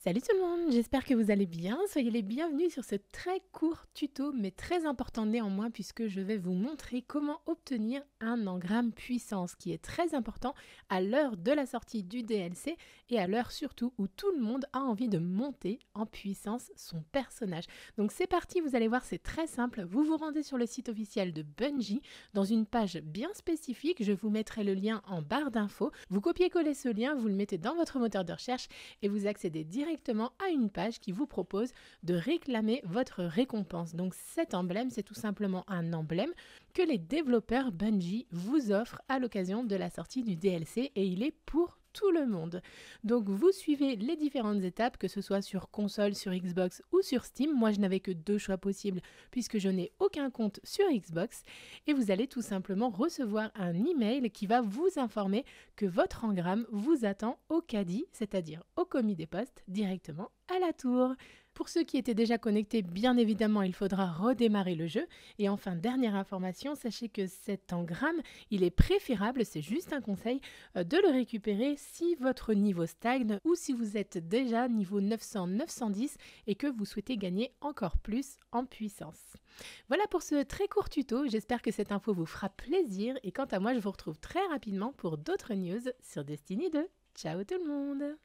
Salut tout le monde, j'espère que vous allez bien. Soyez les bienvenus sur ce très court tuto, mais très important néanmoins, puisque je vais vous montrer comment obtenir un engramme puissance, qui est très important à l'heure de la sortie du DLC et à l'heure surtout où tout le monde a envie de monter en puissance son personnage. Donc c'est parti, vous allez voir, c'est très simple. Vous vous rendez sur le site officiel de Bungie, dans une page bien spécifique, je vous mettrai le lien en barre d'infos. Vous copiez-collez ce lien, vous le mettez dans votre moteur de recherche et vous accédez directement directement à une page qui vous propose de réclamer votre récompense. Donc cet emblème, c'est tout simplement un emblème que les développeurs Bungie vous offrent à l'occasion de la sortie du DLC et il est pour le monde. Donc vous suivez les différentes étapes, que ce soit sur console, sur Xbox ou sur Steam. Moi, je n'avais que deux choix possibles puisque je n'ai aucun compte sur Xbox. Et vous allez tout simplement recevoir un email qui va vous informer que votre engramme vous attend au caddie, c'est-à-dire au commis des postes, directement à la tour. Pour ceux qui étaient déjà connectés, bien évidemment, il faudra redémarrer le jeu. Et enfin, dernière information, sachez que cet engramme, il est préférable, c'est juste un conseil, euh, de le récupérer si votre niveau stagne ou si vous êtes déjà niveau 900-910 et que vous souhaitez gagner encore plus en puissance. Voilà pour ce très court tuto, j'espère que cette info vous fera plaisir et quant à moi je vous retrouve très rapidement pour d'autres news sur Destiny 2. Ciao tout le monde